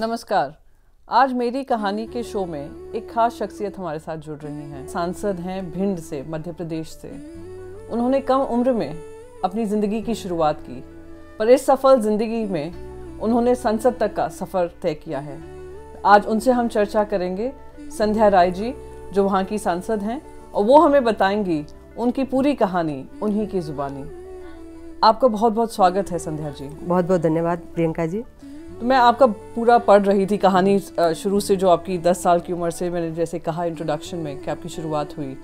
नमस्कार आज मेरी कहानी के शो में एक खास शख्सियत हमारे साथ जुड़ रही हैं सांसद हैं भिंड से मध्य प्रदेश से उन्होंने कम उम्र में अपनी ज़िंदगी की शुरुआत की पर इस सफल ज़िंदगी में उन्होंने संसद तक का सफ़र तय किया है आज उनसे हम चर्चा करेंगे संध्या राय जी जो वहाँ की सांसद हैं और वो हमें बताएंगी उनकी पूरी कहानी उन्हीं की ज़ुबानी आपका बहुत बहुत स्वागत है संध्या जी बहुत बहुत धन्यवाद प्रियंका जी तो मैं आपका पूरा पढ़ रही थी कहानी शुरू से जो आपकी दस साल की उम्र से मैंने जैसे कहा इंट्रोडक्शन में कि आपकी शुरुआत हुई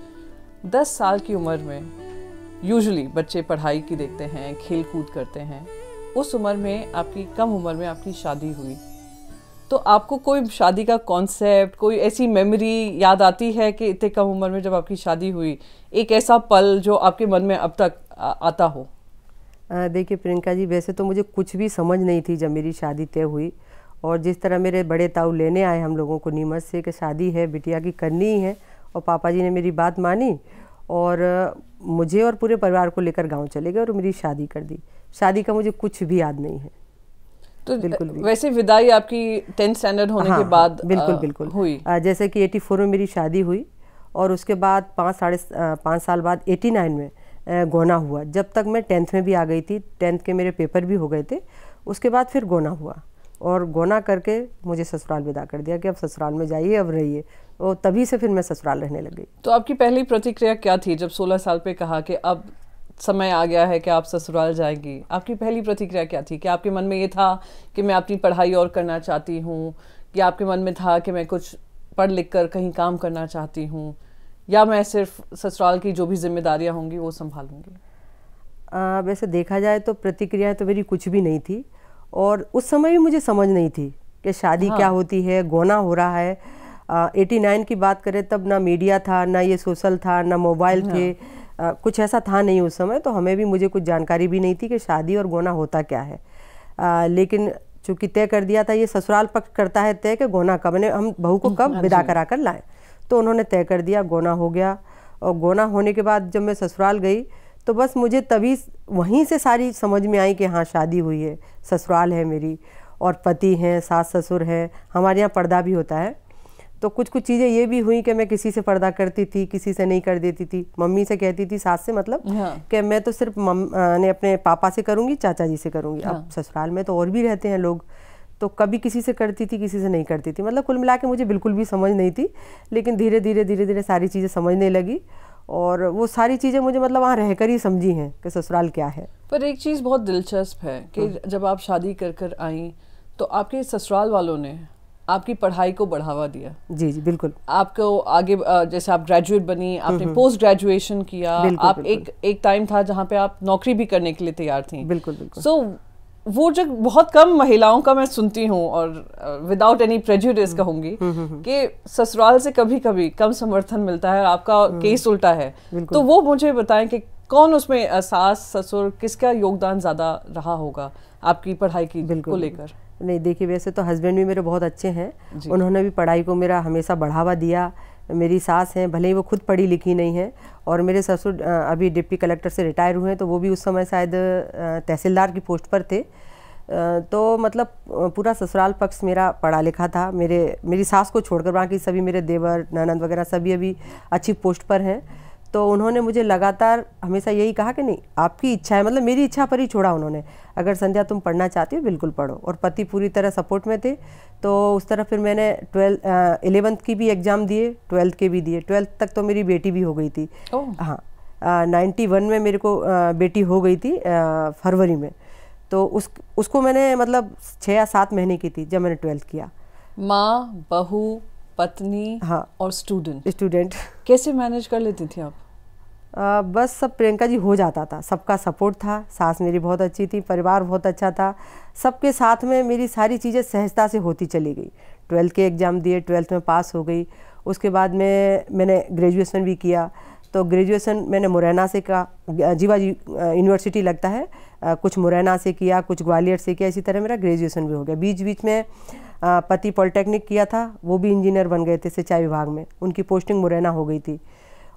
दस साल की उम्र में यूजुअली बच्चे पढ़ाई की देखते हैं खेल कूद करते हैं उस उम्र में आपकी कम उम्र में आपकी शादी हुई तो आपको कोई शादी का कॉन्सेप्ट कोई ऐसी मेमोरी याद आती है कि इतने कम उम्र में जब आपकी शादी हुई एक ऐसा पल जो आपके मन में अब तक आता हो देखिए प्रियंका जी वैसे तो मुझे कुछ भी समझ नहीं थी जब मेरी शादी तय हुई और जिस तरह मेरे बड़े ताऊ लेने आए हम लोगों को नीमच से कि शादी है बिटिया की करनी ही है और पापा जी ने मेरी बात मानी और मुझे और पूरे परिवार को लेकर गांव चले गए और मेरी शादी कर दी शादी का मुझे कुछ भी याद नहीं है तो बिल्कुल भी। वैसे विदाई आपकी टेंथ स्टैंडर्ड होने हाँ, के बाद हाँ, बिल्कुल बिल्कुल हुई जैसे कि एटी में मेरी शादी हुई और उसके बाद पाँच साढ़े पाँच साल बाद एटी में गोना हुआ जब तक मैं टेंथ में भी आ गई थी टेंथ के मेरे पेपर भी हो गए थे उसके बाद फिर गोना हुआ और गोना करके मुझे ससुराल विदा कर दिया कि अब ससुराल में जाइए अब रहिए और तभी से फिर मैं ससुराल रहने लग गई तो आपकी पहली प्रतिक्रिया क्या थी जब 16 साल पे कहा कि अब समय आ गया है कि आप ससुराल जाएंगी आपकी पहली प्रतिक्रिया क्या थी कि आपके मन में ये था कि मैं अपनी पढ़ाई और करना चाहती हूँ या आपके मन में था कि मैं कुछ पढ़ लिख कर कहीं काम करना चाहती हूँ या मैं सिर्फ ससुराल की जो भी जिम्मेदारियाँ होंगी वो संभालूंगी वैसे देखा जाए तो प्रतिक्रियाएं तो मेरी कुछ भी नहीं थी और उस समय भी मुझे समझ नहीं थी कि शादी हाँ। क्या होती है गोना हो रहा है एटी नाइन की बात करें तब ना मीडिया था ना ये सोशल था ना मोबाइल हाँ। थे आ, कुछ ऐसा था नहीं उस समय तो हमें भी मुझे कुछ जानकारी भी नहीं थी कि शादी और गोना होता क्या है आ, लेकिन चूंकि तय कर दिया था ये ससुराल पक्ष करता है तय कि गोना कब हम बहू को हम्म, कब हाँ विदा करा कर लाएँ तो उन्होंने तय कर दिया गोना हो गया और गोना होने के बाद जब मैं ससुराल गई तो बस मुझे तभी वहीं से सारी समझ में आई कि हाँ शादी हुई है ससुराल है मेरी और पति हैं सास ससुर हैं हमारे यहाँ पर्दा भी होता है तो कुछ कुछ चीज़ें ये भी हुई कि मैं किसी से पर्दा करती थी किसी से नहीं कर देती थी मम्मी से कहती थी सास से मतलब हाँ। कि मैं तो सिर्फ मम ने अपने पापा से करूँगी चाचा जी से करूँगी हाँ। अब ससुराल में तो और भी रहते हैं लोग तो कभी किसी से करती थी किसी से नहीं करती थी मतलब कुल मिला के मुझे बिल्कुल भी समझ नहीं थी लेकिन धीरे धीरे धीरे धीरे सारी चीज़ें समझने लगी और वो सारी चीज़ें मुझे मतलब वहाँ रहकर ही समझी हैं कि ससुराल क्या है पर एक चीज़ बहुत दिलचस्प है कि हम्म। जब आप शादी कर कर आई तो आपके ससुराल वालों ने आपकी पढ़ाई को बढ़ावा दिया जी जी बिल्कुल आपको आगे जैसे आप ग्रेजुएट बनी आपने पोस्ट हम्म, ग्रेजुएशन हम्म। किया बिल्कुल, आप बिल्कुल. एक एक टाइम था जहाँ पे आप नौकरी भी करने के लिए तैयार थी बिल्कुल बिल्कुल सो so, वो जो बहुत कम महिलाओं का मैं सुनती हूँ और विदाउट एनी प्रेजुडिस कहूंगी कि ससुराल से कभी कभी कम समर्थन मिलता है आपका केस हम्म। उल्टा है तो वो मुझे बताएं कि कौन उसमें सास ससुर किसका योगदान ज़्यादा रहा होगा आपकी पढ़ाई की बिल्कुल को लेकर नहीं देखिए वैसे तो हस्बैंड भी मेरे बहुत अच्छे हैं उन्होंने भी पढ़ाई को मेरा हमेशा बढ़ावा दिया मेरी सास हैं भले ही वो खुद पढ़ी लिखी नहीं है और मेरे ससुर अभी डिप्टी कलेक्टर से रिटायर हुए हैं तो वो भी उस समय शायद तहसीलदार की पोस्ट पर थे तो मतलब पूरा ससुराल पक्ष मेरा पढ़ा लिखा था मेरे मेरी सास को छोड़कर बाकी सभी मेरे देवर ननंद वगैरह सभी अभी अच्छी पोस्ट पर हैं तो उन्होंने मुझे लगातार हमेशा यही कहा कि नहीं आपकी इच्छा है मतलब मेरी इच्छा पर ही छोड़ा उन्होंने अगर संध्या तुम पढ़ना चाहती हो बिल्कुल पढ़ो और पति पूरी तरह सपोर्ट में थे तो उस तरह फिर मैंने ट्वेल्थ एलेवंथ की भी एग्ज़ाम दिए ट्वेल्थ के भी दिए ट्वेल्थ तक तो मेरी बेटी भी हो गई थी हाँ नाइन्टी वन में मेरे को आ, बेटी हो गई थी आ, फरवरी में तो उस उसको मैंने मतलब छः या सात महीने की थी जब मैंने ट्वेल्थ किया माँ बहू पत्नी हाँ और स्टूडेंट स्टूडेंट कैसे मैनेज कर लेती थी आप आ, बस सब प्रियंका जी हो जाता था सबका सपोर्ट था सास मेरी बहुत अच्छी थी परिवार बहुत अच्छा था सबके साथ में मेरी सारी चीज़ें सहजता से होती चली गई ट्वेल्थ के एग्ज़ाम दिए ट्वेल्थ में पास हो गई उसके बाद में मैंने ग्रेजुएशन भी किया तो ग्रेजुएशन मैंने मुरैना से का जीवा यूनिवर्सिटी लगता है आ, कुछ मुरैना से किया कुछ ग्वालियर से किया इसी तरह मेरा ग्रेजुएशन भी हो गया बीच बीच में पति पॉलिटेक्निक किया था वो भी इंजीनियर बन गए थे सिंचाई विभाग में उनकी पोस्टिंग मुरैना हो गई थी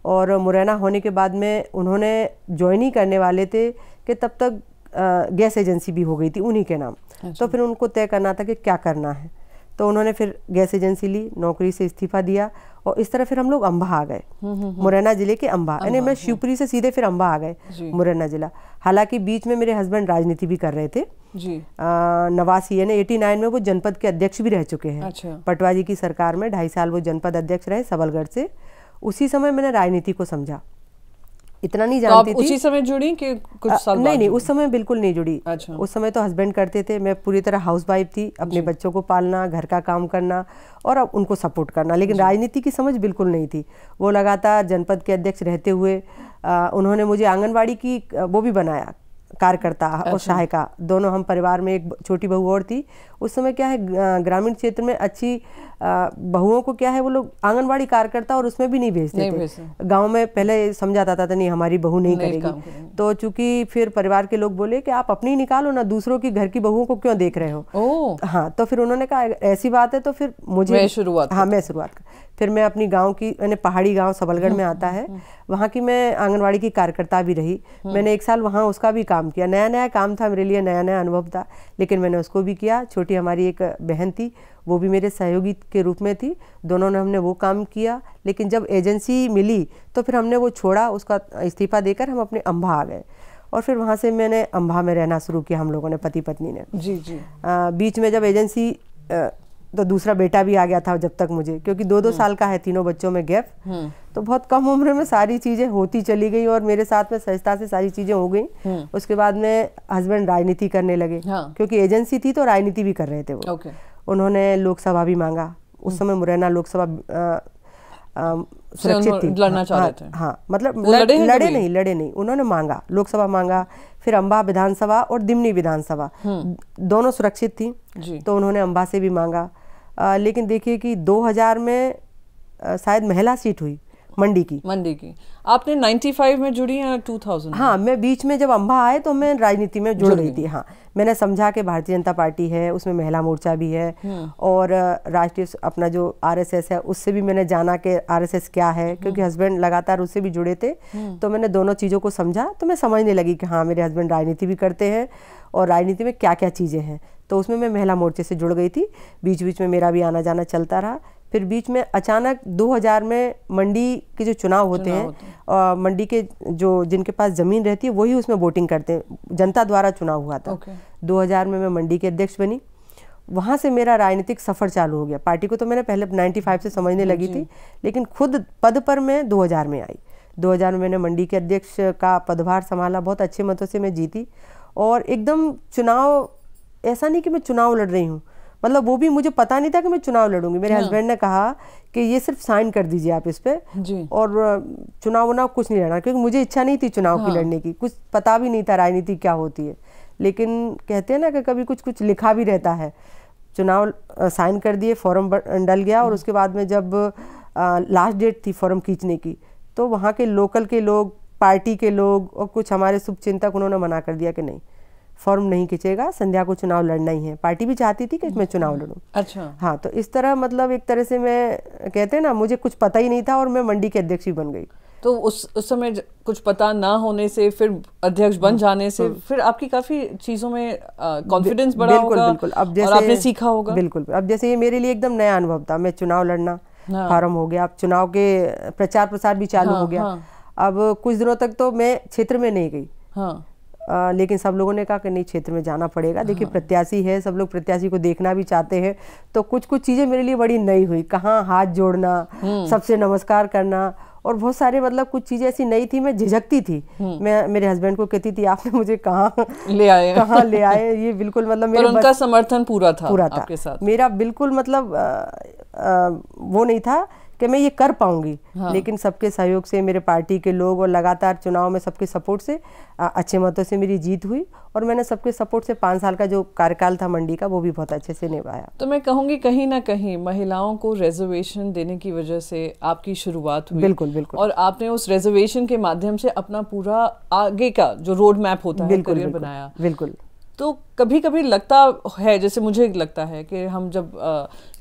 और मुरैना होने के बाद में उन्होंने ज्वाइन ही करने वाले थे कि तब तक गैस एजेंसी भी हो गई थी उन्हीं के नाम तो अच्छा। फिर उनको तय करना था कि क्या करना है तो उन्होंने फिर गैस एजेंसी ली नौकरी से इस्तीफा दिया और इस तरह फिर हम लोग अम्बा आ गए हम्म, हम्म, हम्म। मुरैना जिले के अम्बा यानी मैं शिवपुरी से सीधे फिर अम्बा आ गए मुरैना जिला हालांकि बीच में मेरे हस्बैंड राजनीति भी कर रहे थे नवासी यानी एटी नाइन में वो जनपद के अध्यक्ष भी रह चुके हैं अच्छा। पटवा जी की सरकार में ढाई साल वो जनपद अध्यक्ष रहे सबलगढ़ से उसी समय मैंने राजनीति को समझा इतना नहीं जानती तो आप थी उसी समय जुड़ी कि कुछ साल नहीं नहीं उस समय बिल्कुल नहीं जुड़ी अच्छा। उस समय तो हस्बैंड करते थे मैं पूरी तरह हाउस वाइफ थी अपने बच्चों को पालना घर का काम करना और अब उनको सपोर्ट करना लेकिन राजनीति की समझ बिल्कुल नहीं थी वो लगातार जनपद के अध्यक्ष रहते हुए आ, उन्होंने मुझे आंगनबाड़ी की वो भी बनाया कार्यकर्ता अच्छा। और सहायिका दोनों हम परिवार में एक छोटी बहू और थी उस समय क्या है ग्रामीण क्षेत्र में अच्छी बहुओं को क्या है वो लोग आंगनबाड़ी कार्यकर्ता और उसमें भी नहीं भेजते थे गांव में पहले समझा जाता था नहीं हमारी बहू नहीं, नहीं करेगी तो चूंकि फिर परिवार के लोग बोले कि आप अपनी निकालो ना दूसरों की घर की बहुओं को क्यों देख रहे हो हाँ तो फिर उन्होंने कहा ऐसी बात है तो फिर मुझे शुरुआत हाँ मैं शुरुआत फिर मैं अपनी गांव की यानी पहाड़ी गांव सबलगढ़ में आता है हम्म, हम्म। वहाँ की मैं आंगनवाड़ी की कार्यकर्ता भी रही हम्म। मैंने एक साल वहाँ उसका भी काम किया नया नया काम था मेरे लिए नया नया अनुभव था लेकिन मैंने उसको भी किया छोटी हमारी एक बहन थी वो भी मेरे सहयोगी के रूप में थी दोनों ने हमने वो काम किया लेकिन जब एजेंसी मिली तो फिर हमने वो छोड़ा उसका इस्तीफा देकर हम अपने अम्भा आ गए और फिर वहाँ से मैंने अम्भा में रहना शुरू किया हम लोगों ने पति पत्नी ने जी जी आ, बीच में जब एजेंसी आ, तो दूसरा बेटा भी आ गया था जब तक मुझे क्योंकि दो दो हम्म। साल का है तीनों बच्चों में गैप हम्म। तो बहुत कम उम्र में सारी चीज़ें होती चली गई और मेरे साथ में सहजता से सारी चीज़ें हो गई हम्म। उसके बाद में हस्बैंड राजनीति करने लगे हाँ। क्योंकि एजेंसी थी तो राजनीति भी कर रहे थे वो उन्होंने लोकसभा भी मांगा उस हम्म। समय मुरैना लोकसभा सुरक्षित थी लड़ना चाह हाँ, रहे थे हाँ मतलब लड़े, लड़े नहीं लड़े नहीं उन्होंने मांगा लोकसभा मांगा फिर अम्बा विधानसभा और दिमनी विधानसभा हम्म। दोनों सुरक्षित थी तो उन्होंने अम्बा से भी मांगा आ, लेकिन देखिए कि 2000 में शायद महिला सीट हुई मंडी की मंडी की आपने 95 में जुड़ी या 2000 हाँ मैं बीच में जब अम्बा आए तो मैं राजनीति में जुड़ गई थी हाँ मैंने समझा कि भारतीय जनता पार्टी है उसमें महिला मोर्चा भी है हम्म। और राष्ट्रीय अपना जो आरएसएस है उससे भी मैंने जाना कि आरएसएस क्या है हम्म। क्योंकि हस्बैंड लगातार उससे भी जुड़े थे हम्म। तो मैंने दोनों चीज़ों को समझा तो मैं समझने लगी कि हाँ मेरे हस्बैंड राजनीति भी करते हैं और राजनीति में क्या क्या चीज़ें हैं तो उसमें मैं महिला मोर्चे से जुड़ गई थी बीच बीच में मेरा भी आना जाना चलता रहा फिर बीच में अचानक 2000 में मंडी के जो चुनाव होते चुनाव हैं होते और मंडी के जो जिनके पास ज़मीन रहती है वही उसमें वोटिंग करते हैं जनता द्वारा चुनाव हुआ था दो हज़ार में मैं मंडी के अध्यक्ष बनी वहाँ से मेरा राजनीतिक सफ़र चालू हो गया पार्टी को तो मैंने पहले 95 से समझने लगी थी लेकिन खुद पद पर मैं 2000 में आई 2000 में मैंने मंडी के अध्यक्ष का पदभार संभाला बहुत अच्छे मतों से मैं जीती और एकदम चुनाव ऐसा नहीं कि मैं चुनाव लड़ रही हूँ मतलब वो भी मुझे पता नहीं था कि मैं चुनाव लड़ूंगी मेरे हस्बैंड हाँ। ने कहा कि ये सिर्फ साइन कर दीजिए आप इस पर और चुनाव वुनाव कुछ नहीं लड़ना क्योंकि मुझे इच्छा नहीं थी चुनाव हाँ। की लड़ने की कुछ पता भी नहीं था राजनीति क्या होती है लेकिन कहते हैं ना कि कभी कुछ कुछ लिखा भी रहता है चुनाव साइन कर दिए फॉर्म डल गया और हाँ। उसके बाद में जब लास्ट डेट थी फॉर्म खींचने की तो वहाँ के लोकल के लोग पार्टी के लोग और कुछ हमारे शुभ उन्होंने मना कर दिया कि नहीं फॉर्म नहीं खींचेगा संध्या को चुनाव लड़ना ही है पार्टी भी चाहती थी कि मैं चुनाव हम्म। लड़ूं अच्छा हाँ तो इस तरह मतलब एक तरह से मैं कहते हैं ना मुझे कुछ पता ही नहीं था और मैं मंडी की अध्यक्ष ही बन गई तो उस उस समय कुछ पता ना होने से फिर अध्यक्ष बन हाँ, जाने से तो फिर आपकी काफी चीजों में कॉन्फिडेंस बढ़ा बिल्कुल, होगा बिल्कुल अब जैसे और आपने सीखा होगा बिल्कुल अब जैसे ये मेरे लिए एकदम नया अनुभव था मैं चुनाव लड़ना हाँ। फार्म हो गया अब चुनाव के प्रचार प्रसार भी चालू हाँ, हो गया हाँ। अब कुछ दिनों तक तो मैं क्षेत्र में नहीं गई हाँ। आ, लेकिन सब लोगों ने कहा कि नहीं क्षेत्र में जाना पड़ेगा देखिए हाँ। प्रत्याशी है सब लोग प्रत्याशी को देखना भी चाहते हैं तो कुछ कुछ चीज़ें मेरे लिए बड़ी नई हुई कहाँ हाथ जोड़ना हम्म। सबसे नमस्कार करना और बहुत सारे मतलब कुछ चीज़ें ऐसी नई थी मैं झिझकती थी हम्म। मैं मेरे हस्बैंड को कहती थी आपने मुझे कहाँ ले आए कहाँ ले आए ये बिल्कुल मतलब मेरे उनका समर्थन पूरा था पूरा था मेरा बिल्कुल मतलब वो नहीं था कि मैं ये कर पाऊंगी हाँ। लेकिन सबके सहयोग से मेरे पार्टी के लोग और लगातार चुनाव में सबके सपोर्ट से अच्छे मतों से मेरी जीत हुई और मैंने सबके सपोर्ट से पाँच साल का जो कार्यकाल था मंडी का वो भी बहुत अच्छे से निभाया तो मैं कहूंगी कहीं ना कहीं महिलाओं को रिजर्वेशन देने की वजह से आपकी शुरुआत हुई बिल्कुल बिल्कुल और आपने उस रिजर्वेशन के माध्यम से अपना पूरा आगे का जो रोड मैप होता है बिल्कुल बनाया बिल्कुल तो कभी कभी लगता है जैसे मुझे लगता है कि हम जब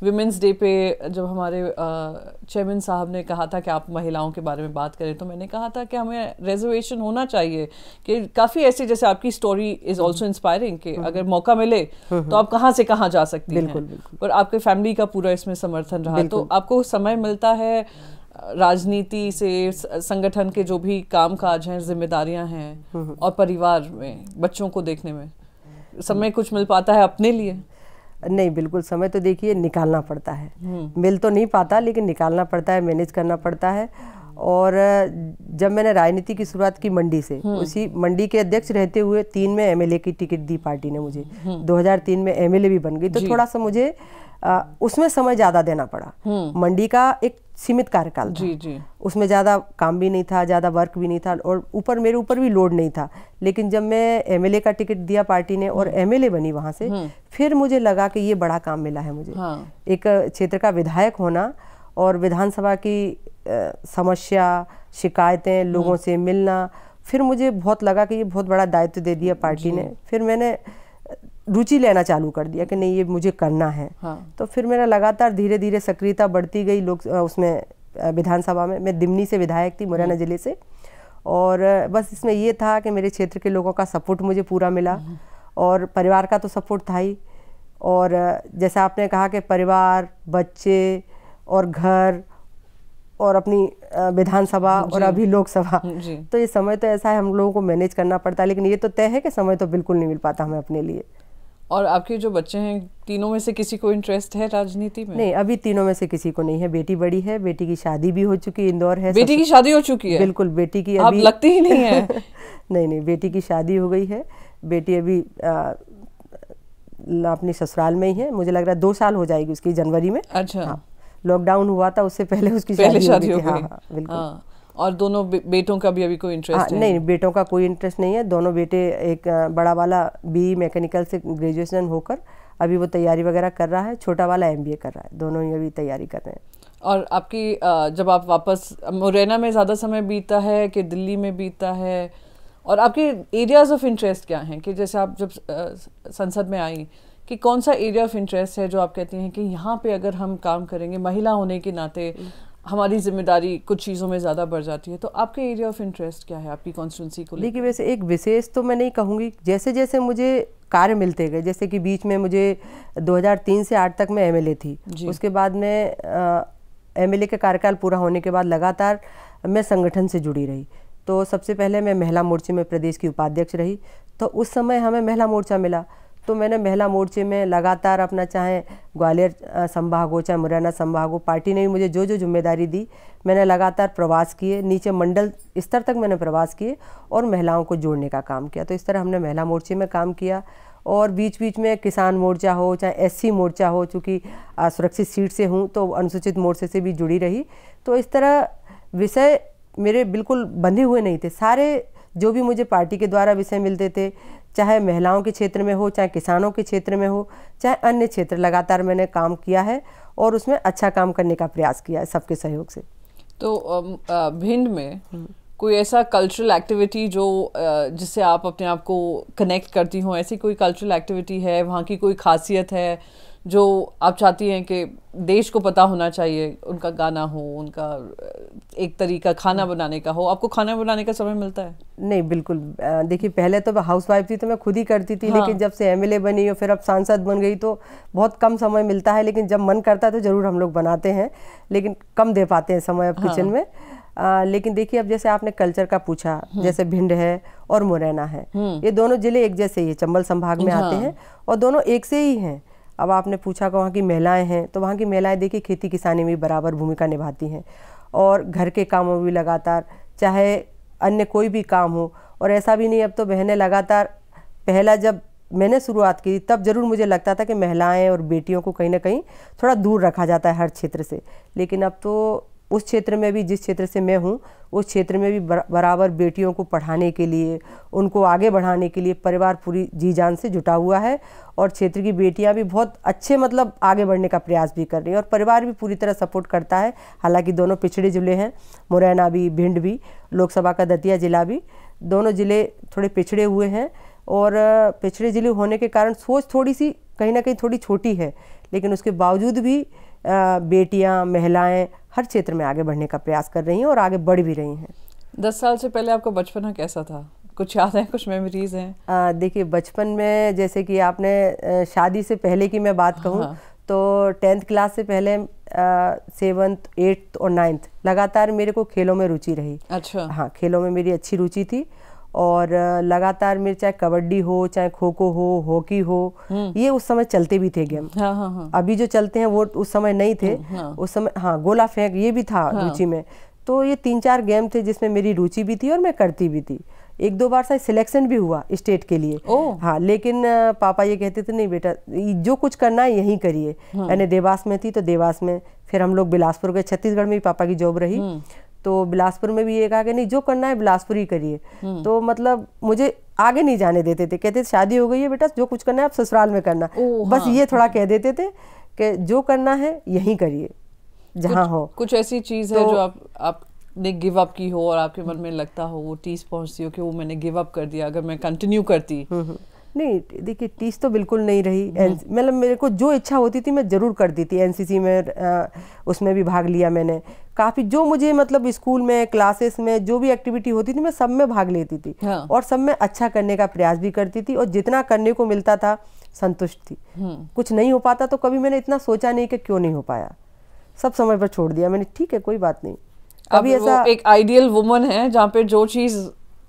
विमेंस डे पे जब हमारे चेयरमैन साहब ने कहा था कि आप महिलाओं के बारे में बात करें तो मैंने कहा था कि हमें रिजर्वेशन होना चाहिए कि काफ़ी ऐसे जैसे आपकी स्टोरी इज़ ऑल्सो इंस्पायरिंग कि हम्म। अगर मौका मिले हम्म, तो हम्म। आप कहाँ से कहाँ जा सकती हैं बिल्कुल। और आपके फैमिली का पूरा इसमें समर्थन रहा तो आपको समय मिलता है राजनीति से संगठन के जो भी काम काज हैं जिम्मेदारियां हैं और परिवार में बच्चों को देखने में समय कुछ मिल पाता है अपने लिए नहीं बिल्कुल समय तो देखिए निकालना पड़ता है हम्म। मिल तो नहीं पाता लेकिन निकालना पड़ता है मैनेज करना पड़ता है और जब मैंने राजनीति की शुरुआत की मंडी से हम्म। उसी मंडी के अध्यक्ष रहते हुए तीन में एमएलए की टिकट दी पार्टी ने मुझे 2003 हम्म। में एमएलए भी बन गई तो थोड़ा सा मुझे आ, उसमें समय ज़्यादा देना पड़ा मंडी का एक सीमित कार्यकाल जी जी उसमें ज़्यादा काम भी नहीं था ज़्यादा वर्क भी नहीं था और ऊपर मेरे ऊपर भी लोड नहीं था लेकिन जब मैं एमएलए का टिकट दिया पार्टी ने और एमएलए हम्म। बनी वहाँ से हम्म। फिर मुझे लगा कि ये बड़ा काम मिला है मुझे हाँ। एक क्षेत्र का विधायक होना और विधानसभा की आ, समस्या शिकायतें हम्म। लोगों से मिलना फिर मुझे बहुत लगा कि ये बहुत बड़ा दायित्व दे दिया पार्टी ने फिर मैंने रुचि लेना चालू कर दिया कि नहीं ये मुझे करना है हाँ। तो फिर मेरा लगातार धीरे धीरे सक्रियता बढ़ती गई लोग उसमें विधानसभा में मैं दिमनी से विधायक थी मुरैना हम्म। जिले से और बस इसमें ये था कि मेरे क्षेत्र के लोगों का सपोर्ट मुझे पूरा मिला हम्म। और परिवार का तो सपोर्ट था ही और जैसा आपने कहा कि परिवार बच्चे और घर और अपनी विधानसभा और अभी लोकसभा तो ये समय तो ऐसा है हम लोगों को मैनेज करना पड़ता है लेकिन ये तो तय है कि समय तो बिल्कुल नहीं मिल पाता हमें अपने लिए और आपके जो बच्चे हैं तीनों में से किसी को इंटरेस्ट है राजनीति में नहीं अभी तीनों में से किसी को नहीं है बेटी बड़ी है बेटी की शादी भी हो चुकी है इंदौर है बेटी की शादी हो चुकी है बिल्कुल बेटी की अभी लगती ही नहीं है नहीं नहीं बेटी की शादी हो गई है बेटी अभी आ, अपने ससुराल में ही है मुझे लग रहा है दो साल हो जाएगी उसकी जनवरी में अच्छा हाँ, लॉकडाउन हुआ था उससे पहले उसकी पहले शादी, शादी हो गई हाँ, हाँ, बिल्कुल हाँ। और दोनों बे, बेटों का भी अभी कोई इंटरेस्ट नहीं, हाँ, नहीं बेटों का कोई इंटरेस्ट नहीं है दोनों बेटे एक बड़ा वाला बी मैकेनिकल से ग्रेजुएशन होकर अभी वो तैयारी वगैरह कर रहा है छोटा वाला एम कर रहा है दोनों ही अभी तैयारी कर रहे हैं और आपकी जब आप वापस मुरैना में ज़्यादा समय बीता है कि दिल्ली में बीता है और आपके एरियाज़ ऑफ इंटरेस्ट क्या हैं कि जैसे आप जब संसद में आई कि कौन सा एरिया ऑफ इंटरेस्ट है जो आप कहती हैं कि यहाँ पे अगर हम काम करेंगे महिला होने के नाते हम्म। हमारी जिम्मेदारी कुछ चीज़ों में ज़्यादा बढ़ जाती है तो आपके एरिया ऑफ इंटरेस्ट क्या है आपकी कॉन्स्टिटेंसी को देखिए वैसे एक विशेष तो मैं नहीं कहूँगी जैसे जैसे मुझे कार्य मिलते गए जैसे कि बीच में मुझे 2003 से 8 तक मैं एमएलए थी उसके बाद मैं एमएलए का कार्यकाल पूरा होने के बाद लगातार मैं संगठन से जुड़ी रही तो सबसे पहले मैं महिला मोर्चे में प्रदेश की उपाध्यक्ष रही तो उस समय हमें महिला मोर्चा मिला तो मैंने महिला मोर्चे में लगातार अपना चाहे ग्वालियर संभाग हो चाहे मुरैना संभाग हो पार्टी ने मुझे जो जो जिम्मेदारी दी मैंने लगातार प्रवास किए नीचे मंडल स्तर तक मैंने प्रवास किए और महिलाओं को जोड़ने का काम किया तो इस तरह हमने महिला मोर्चे में काम किया और बीच बीच में किसान मोर्चा हो चाहे एससी मोर्चा हो चूँकि सुरक्षित सीट से हूँ तो अनुसूचित मोर्चे से भी जुड़ी रही तो इस तरह विषय मेरे बिल्कुल बंधे हुए नहीं थे सारे जो भी मुझे पार्टी के द्वारा विषय मिलते थे चाहे महिलाओं के क्षेत्र में हो चाहे किसानों के क्षेत्र में हो चाहे अन्य क्षेत्र लगातार मैंने काम किया है और उसमें अच्छा काम करने का प्रयास किया है सबके सहयोग से तो भिंड में कोई ऐसा कल्चरल एक्टिविटी जो जिससे आप अपने आप को कनेक्ट करती हो ऐसी कोई कल्चरल एक्टिविटी है वहाँ की कोई खासियत है जो आप चाहती हैं कि देश को पता होना चाहिए उनका गाना हो उनका एक तरीका खाना बनाने का हो आपको खाना बनाने का समय मिलता है नहीं बिल्कुल देखिए पहले तो हाउस वाइफ थी तो मैं खुद ही करती थी हाँ। लेकिन जब से एम बनी और फिर अब सांसद बन गई तो बहुत कम समय मिलता है लेकिन जब मन करता है तो ज़रूर हम लोग बनाते हैं लेकिन कम दे पाते हैं समय अब हाँ। किचन में आ, लेकिन देखिए अब जैसे आपने कल्चर का पूछा हम्म। जैसे भिंड है और मुरैना है हम्म। ये दोनों जिले एक जैसे ही चंबल संभाग में हाँ। आते हैं और दोनों एक से ही हैं अब आपने पूछा कि वहाँ की महिलाएं हैं तो वहाँ की महिलाएं देखिए खेती किसानी में बराबर भूमिका निभाती हैं और घर के कामों में भी लगातार चाहे अन्य कोई भी काम हो और ऐसा भी नहीं अब तो बहनें लगातार पहला जब मैंने शुरुआत की तब जरूर मुझे लगता था कि महिलाएं और बेटियों को कहीं ना कहीं थोड़ा दूर रखा जाता है हर क्षेत्र से लेकिन अब तो उस क्षेत्र में भी जिस क्षेत्र से मैं हूँ उस क्षेत्र में भी बराबर बेटियों को पढ़ाने के लिए उनको आगे बढ़ाने के लिए परिवार पूरी जी जान से जुटा हुआ है और क्षेत्र की बेटियाँ भी बहुत अच्छे मतलब आगे बढ़ने का प्रयास भी कर रही हैं और परिवार भी पूरी तरह सपोर्ट करता है हालांकि दोनों पिछड़े जिले हैं मुरैना भी भिंड भी लोकसभा का दतिया जिला भी दोनों ज़िले थोड़े पिछड़े हुए हैं और पिछड़े ज़िले होने के कारण सोच थोड़ी सी कहीं ना कहीं थोड़ी छोटी है लेकिन उसके बावजूद भी बेटियां महिलाएं हर क्षेत्र में आगे बढ़ने का प्रयास कर रही हैं और आगे बढ़ भी रही हैं दस साल से पहले आपका बचपन कैसा था कुछ याद है कुछ मेमोरीज हैं देखिए बचपन में जैसे कि आपने शादी से पहले की मैं बात कहूँ हाँ। तो टेंथ क्लास से पहले सेवन्थ एट्थ और नाइन्थ लगातार मेरे को खेलों में रुचि रही अच्छा हाँ खेलों में मेरी अच्छी रुचि थी और लगातार मेरे चाहे कबड्डी हो चाहे खो खो हो हॉकी हो हम्म। ये उस समय चलते भी थे गेम हाँ, हाँ, हाँ, अभी जो चलते हैं वो उस समय नहीं थे हम्म, हाँ. उस समय हाँ गोला फेंक ये भी था हाँ. रुचि में तो ये तीन चार गेम थे जिसमें मेरी रुचि भी थी और मैं करती भी थी एक दो बार शायद सिलेक्शन भी हुआ स्टेट के लिए हाँ लेकिन पापा ये कहते थे नहीं बेटा जो कुछ करना है यहीं करिए हाँ। मैंने देवास में थी तो देवास में फिर हम लोग बिलासपुर गए छत्तीसगढ़ में भी पापा की जॉब रही हम्म। तो बिलासपुर में भी ये कहा कि नहीं जो करना है बिलासपुर ही करिए तो मतलब मुझे आगे नहीं जाने देते थे कहते शादी हो गई है बेटा जो कुछ करना है आप ससुराल में करना बस हाँ। ये थोड़ा कह देते थे कि जो करना है यहीं करिए जहाँ हो कुछ ऐसी चीज़ है तो जो आप आप ने गिव अप की हो और आपके मन में लगता हो वो टीस पहुंचती हो कि वो मैंने गिव अप कर दिया अगर मैं कंटिन्यू करती हम्म, हम्म। नहीं देखिए टीच तो बिल्कुल नहीं रही हम्म। मतलब मेरे को जो इच्छा होती थी मैं ज़रूर करती थी एनसीसी में आ, उसमें भी भाग लिया मैंने काफ़ी जो मुझे मतलब स्कूल में क्लासेस में जो भी एक्टिविटी होती थी मैं सब में भाग लेती थी हाँ। और सब में अच्छा करने का प्रयास भी करती थी और जितना करने को मिलता था संतुष्ट थी हम्म। कुछ नहीं हो पाता तो कभी मैंने इतना सोचा नहीं कि क्यों नहीं हो पाया सब समय पर छोड़ दिया मैंने ठीक है कोई बात नहीं अभी ऐसा एक आइडियल वुमन है जहाँ पे जो चीज़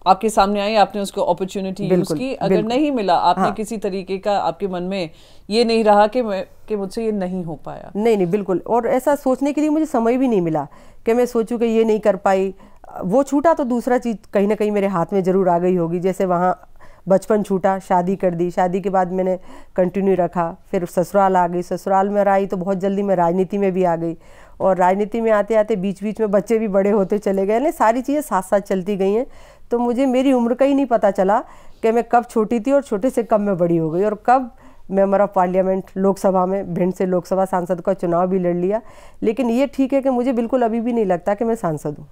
आपके सामने आई आपने उसको अपॉर्चुनिटी यूज की अगर नहीं मिला आपने हाँ। किसी तरीके का आपके मन में ये नहीं रहा कि मैं कि मुझसे ये नहीं हो पाया नहीं नहीं बिल्कुल और ऐसा सोचने के लिए मुझे समय भी नहीं मिला कि मैं सोचू कि ये नहीं कर पाई वो छूटा तो दूसरा चीज़ कहीं ना कहीं मेरे हाथ में ज़रूर आ गई होगी जैसे वहाँ बचपन छूटा शादी कर दी शादी के बाद मैंने कंटिन्यू रखा फिर ससुराल आ गई ससुराल में आई तो बहुत जल्दी मैं राजनीति में भी आ गई और राजनीति में आते आते बीच बीच में बच्चे भी बड़े होते चले गए ना सारी चीज़ें साथ साथ चलती गई हैं तो मुझे मेरी उम्र का ही नहीं पता चला कि मैं कब छोटी थी और छोटे से कब मैं बड़ी हो गई और कब मेम्बर ऑफ पार्लियामेंट लोकसभा में भिंड से लोकसभा सांसद का चुनाव भी लड़ लिया लेकिन ये ठीक है कि मुझे बिल्कुल अभी भी नहीं लगता कि मैं सांसद हूँ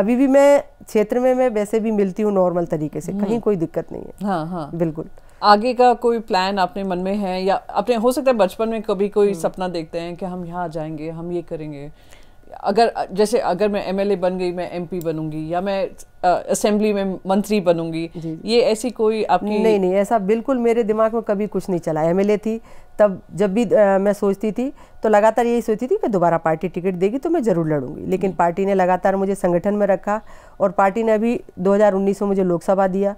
अभी भी मैं क्षेत्र में मैं वैसे भी मिलती हूँ नॉर्मल तरीके से कहीं हम्म। कोई दिक्कत नहीं है हाँ हाँ बिल्कुल आगे का कोई प्लान आपने मन में है या अपने हो सकता है बचपन में कभी कोई हम्म। सपना देखते हैं कि हम यहाँ जाएंगे हम ये करेंगे अगर जैसे अगर मैं एमएलए बन गई मैं एमपी बनूंगी या मैं असेंबली में मंत्री बनूंगी ये ऐसी कोई आपकी नहीं नहीं ऐसा बिल्कुल मेरे दिमाग में कभी कुछ नहीं चला एमएलए थी तब जब भी आ, मैं सोचती थी तो लगातार यही सोचती थी कि दोबारा पार्टी टिकट देगी तो मैं ज़रूर लड़ूंगी लेकिन पार्टी ने लगातार मुझे संगठन में रखा और पार्टी ने अभी 2019 में मुझे लोकसभा दिया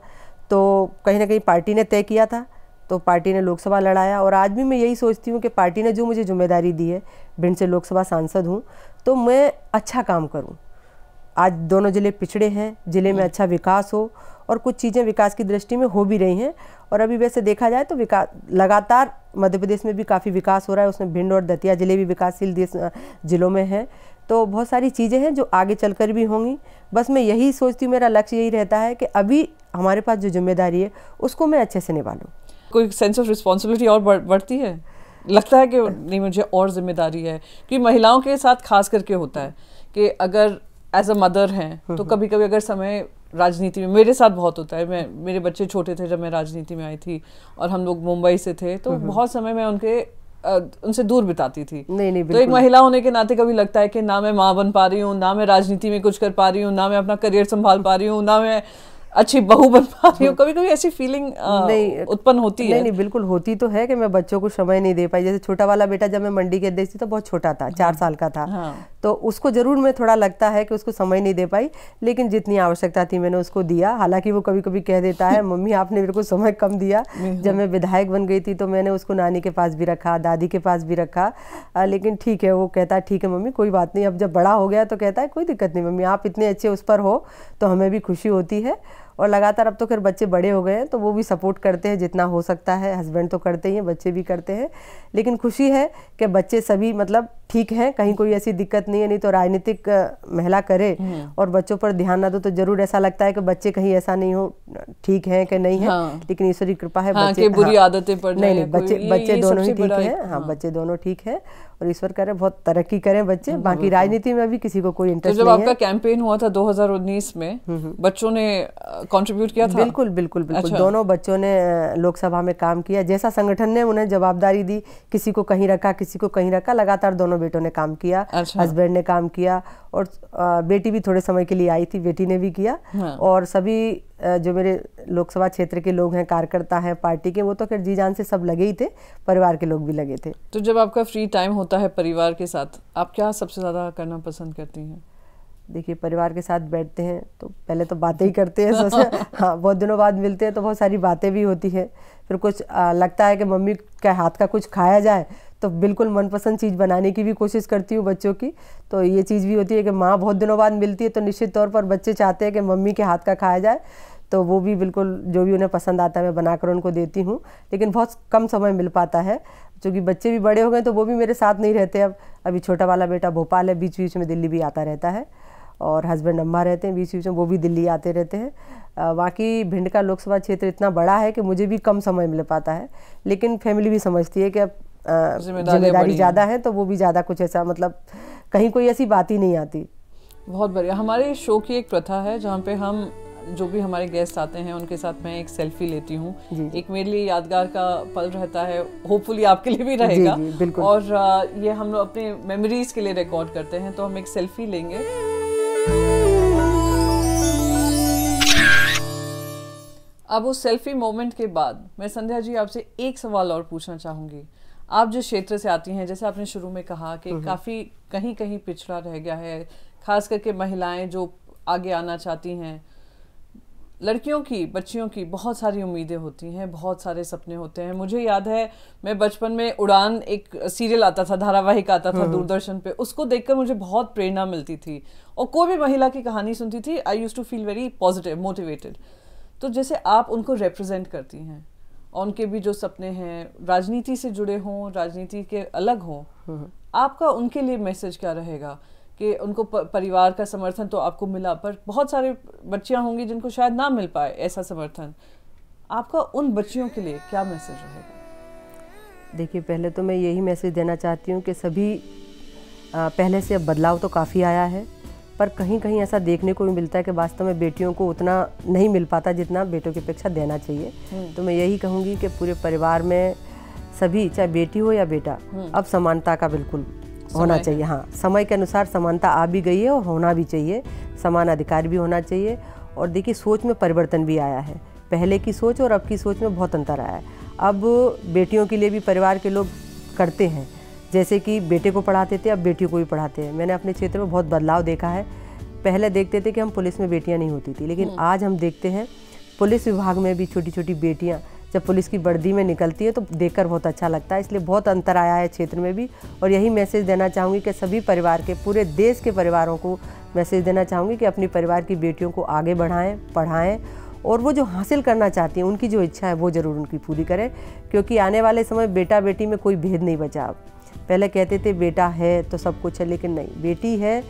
तो कहीं ना कहीं पार्टी ने तय किया था तो पार्टी ने लोकसभा लड़ाया और आज भी मैं यही सोचती हूँ कि पार्टी ने जो मुझे जिम्मेदारी दी है भिंड से लोकसभा सांसद हूँ तो मैं अच्छा काम करूँ आज दोनों ज़िले पिछड़े हैं ज़िले में हम्म। अच्छा विकास हो और कुछ चीज़ें विकास की दृष्टि में हो भी रही हैं और अभी वैसे देखा जाए तो विकास लगातार मध्य प्रदेश में भी काफ़ी विकास हो रहा है उसमें भिंड और दतिया ज़िले भी विकासशील देश ज़िलों में हैं तो बहुत सारी चीज़ें हैं जो आगे चलकर भी होंगी बस मैं यही सोचती हूँ मेरा लक्ष्य यही रहता है कि अभी हमारे पास जो जिम्मेदारी है उसको मैं अच्छे से निभा लूँ कोई सेंस ऑफ रिस्पॉन्सिबिलिटी और बढ़ती है लगता है कि नहीं मुझे और जिम्मेदारी है क्योंकि महिलाओं के साथ खास करके होता है कि अगर एज अ मदर हैं तो हम्म। कभी कभी अगर समय राजनीति में मेरे साथ बहुत होता है मैं मेरे बच्चे छोटे थे जब मैं राजनीति में आई थी और हम लोग मुंबई से थे तो बहुत समय मैं उनके उनसे दूर बिताती थी नहीं नहीं तो एक महिला होने के नाते कभी लगता है कि ना मैं माँ बन पा रही हूँ ना मैं राजनीति में कुछ कर पा रही हूँ ना मैं अपना करियर संभाल पा रही हूँ ना मैं अच्छी बहू बन पा रही हूँ हाँ। कभी कभी ऐसी फीलिंग नहीं उत्पन्न होती नहीं, है नहीं बिल्कुल होती तो है कि मैं बच्चों को समय नहीं दे पाई जैसे छोटा वाला बेटा जब मैं मंडी के अध्यक्ष थी तो बहुत छोटा था चार हाँ। साल का था हाँ। तो उसको जरूर मैं थोड़ा लगता है कि उसको समय नहीं दे पाई लेकिन जितनी आवश्यकता थी मैंने उसको दिया हालांकि वो कभी कभी कह देता है मम्मी आपने मेरे को समय कम दिया जब हाँ। मैं विधायक बन गई थी तो मैंने उसको नानी के पास भी रखा दादी के पास भी रखा लेकिन ठीक है वो कहता है ठीक है मम्मी कोई बात नहीं अब जब बड़ा हो गया तो कहता है कोई दिक्कत नहीं मम्मी आप इतने अच्छे उस पर हो तो हमें भी खुशी होती है और लगातार अब तो फिर बच्चे बड़े हो गए हैं तो वो भी सपोर्ट करते हैं जितना हो सकता है हस्बैंड तो करते ही हैं बच्चे भी करते हैं लेकिन खुशी है कि बच्चे सभी मतलब ठीक हैं कहीं कोई ऐसी दिक्कत नहीं है नहीं तो राजनीतिक महिला करे हम्म। और बच्चों पर ध्यान ना दो तो जरूर ऐसा लगता है कि बच्चे कहीं ऐसा नहीं हो ठीक है कि नहीं है हाँ। लेकिन ईश्वरी कृपा है हाँ, बच्चे बुरी हाँ। आदतें पड़ नहीं नहीं बच्चे बच्चे दोनों ही ठीक है हाँ बच्चे दोनों ठीक है और ईश्वर करे बहुत तरक्की करें बच्चे हाँ, बाकी राजनीति में अभी किसी को कोई इंटरेस्ट तो है जब आपका कैंपेन हुआ था 2019 में हम्म, हम्म। बच्चों ने कंट्रीब्यूट किया था बिल्कुल बिल्कुल बिल्कुल अच्छा। दोनों बच्चों ने लोकसभा में काम किया जैसा संगठन ने उन्हें जवाबदारी दी किसी को कहीं रखा किसी को कहीं रखा लगातार दोनों बेटों ने काम किया हस्बैंड अच्छा। ने काम किया और बेटी भी थोड़े समय के लिए आई थी बेटी ने भी किया हाँ। और सभी जो मेरे लोकसभा क्षेत्र के लोग हैं कार्यकर्ता हैं पार्टी के वो तो खैर जी जान से सब लगे ही थे परिवार के लोग भी लगे थे तो जब आपका फ्री टाइम होता है परिवार के साथ आप क्या सबसे ज़्यादा करना पसंद करती हैं देखिए परिवार के साथ बैठते हैं तो पहले तो बातें ही करते हैं सबसे हाँ बहुत दिनों बाद मिलते हैं तो बहुत सारी बातें भी होती है फिर कुछ आ, लगता है कि मम्मी के हाथ का कुछ खाया जाए तो बिल्कुल मनपसंद चीज़ बनाने की भी कोशिश करती हूँ बच्चों की तो ये चीज़ भी होती है कि माँ बहुत दिनों बाद मिलती है तो निश्चित तौर पर बच्चे चाहते हैं कि मम्मी के हाथ का खाया जाए तो वो भी बिल्कुल जो भी उन्हें पसंद आता है मैं बनाकर उनको देती हूँ लेकिन बहुत कम समय मिल पाता है चूँकि बच्चे भी बड़े हो गए तो वो भी मेरे साथ नहीं रहते अब अभी छोटा वाला बेटा भोपाल है बीच बीच में दिल्ली भी आता रहता है और हस्बैंड अम्मा रहते हैं बीच बीच में वो भी दिल्ली आते रहते हैं बाकी भिंड का लोकसभा क्षेत्र इतना बड़ा है कि मुझे भी कम समय मिल पाता है लेकिन फैमिली भी समझती है कि अब जिम्मेदारी ज़्यादा है तो वो भी ज़्यादा कुछ ऐसा मतलब कहीं कोई ऐसी बात ही नहीं आती बहुत बढ़िया हमारे शो की एक प्रथा है जहाँ पे हम जो भी हमारे गेस्ट आते हैं उनके साथ मैं एक सेल्फी लेती हूँ एक मेरे लिए यादगार का पल रहता है होपफुली आपके लिए भी रहेगा और ये हम लोग अपने मेमोरीज के लिए रिकॉर्ड करते हैं तो हम एक सेल्फी लेंगे अब उस सेल्फी मोमेंट के बाद मैं संध्या जी आपसे एक सवाल और पूछना चाहूंगी आप जिस क्षेत्र से आती हैं जैसे आपने शुरू में कहा कि काफ़ी कहीं कहीं पिछड़ा रह गया है खास करके महिलाएं जो आगे आना चाहती हैं लड़कियों की बच्चियों की बहुत सारी उम्मीदें होती हैं बहुत सारे सपने होते हैं मुझे याद है मैं बचपन में उड़ान एक सीरियल आता था धारावाहिक आता था हम्म, हम्म। दूरदर्शन पे उसको देखकर मुझे बहुत प्रेरणा मिलती थी और कोई भी महिला की कहानी सुनती थी I use to feel very positive motivated तो जैसे आप उनको रिप्रेजेंट करती हैं और उनके भी जो सपने हैं राजनीति से जुड़े हों राजनीति के अलग हों हम्म, आपका उनके लिए मैसेज क्या रहेगा कि उनको परिवार का समर्थन तो आपको मिला पर बहुत सारे बच्चियाँ होंगी जिनको शायद ना मिल पाए ऐसा समर्थन आपका उन बच्चियों के लिए क्या मैसेज रहेगा देखिए पहले तो मैं यही मैसेज देना चाहती हूँ कि सभी पहले से अब बदलाव तो काफ़ी आया है पर कहीं कहीं ऐसा देखने को भी मिलता है कि वास्तव में बेटियों को उतना नहीं मिल पाता जितना बेटों की अपेक्षा देना चाहिए हम्म। तो मैं यही कहूँगी कि पूरे परिवार में सभी चाहे बेटी हो या बेटा हम्म। अब समानता का बिल्कुल होना चाहिए हाँ समय के अनुसार समानता आ भी गई है और होना भी चाहिए समान अधिकार भी होना चाहिए और देखिए सोच में परिवर्तन भी आया है पहले की सोच और अब की सोच में बहुत अंतर आया है अब बेटियों के लिए भी परिवार के लोग करते हैं जैसे कि बेटे को पढ़ाते थे अब बेटियों को भी पढ़ाते हैं मैंने अपने क्षेत्र में बहुत बदलाव देखा है पहले देखते थे कि हम पुलिस में बेटियाँ नहीं होती थी लेकिन हम्म। आज हम देखते हैं पुलिस विभाग में भी छोटी छोटी बेटियाँ जब पुलिस की वर्दी में निकलती है तो देखकर बहुत अच्छा लगता है इसलिए बहुत अंतर आया है क्षेत्र में भी और यही मैसेज देना चाहूँगी कि सभी परिवार के पूरे देश के परिवारों को मैसेज देना चाहूँगी कि अपनी परिवार की बेटियों को आगे बढ़ाएँ पढ़ाएँ और वो जो हासिल करना चाहती हैं उनकी जो इच्छा है वो ज़रूर उनकी पूरी करें क्योंकि आने वाले समय बेटा बेटी में कोई भेद नहीं बचा पहले कहते थे बेटा है तो सब कुछ है लेकिन नहीं बेटी है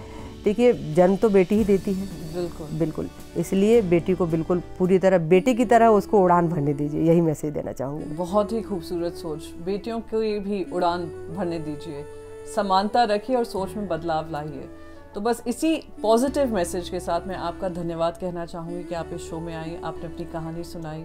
देखिए जन्म तो बेटी ही देती है बिल्कुल बिल्कुल इसलिए बेटी को बिल्कुल पूरी तरह बेटी की तरह उसको उड़ान भरने दीजिए यही मैसेज देना चाहूँगी बहुत ही खूबसूरत सोच बेटियों को भी उड़ान भरने दीजिए समानता रखिए और सोच में बदलाव लाइए तो बस इसी पॉजिटिव मैसेज के साथ मैं आपका धन्यवाद कहना चाहूँगी कि आप इस शो में आई आपने अपनी कहानी सुनाई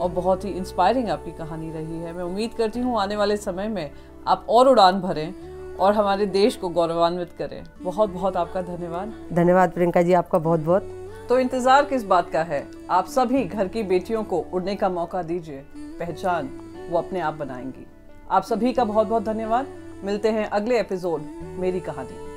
और बहुत ही इंस्पायरिंग आपकी कहानी रही है मैं उम्मीद करती हूँ आने वाले समय में आप और उड़ान भरें और हमारे देश को गौरवान्वित करें बहुत बहुत आपका धन्यवाद धन्यवाद प्रियंका जी आपका बहुत बहुत तो इंतजार किस बात का है आप सभी घर की बेटियों को उड़ने का मौका दीजिए पहचान वो अपने आप बनाएंगी आप सभी का बहुत बहुत धन्यवाद मिलते हैं अगले एपिसोड मेरी कहानी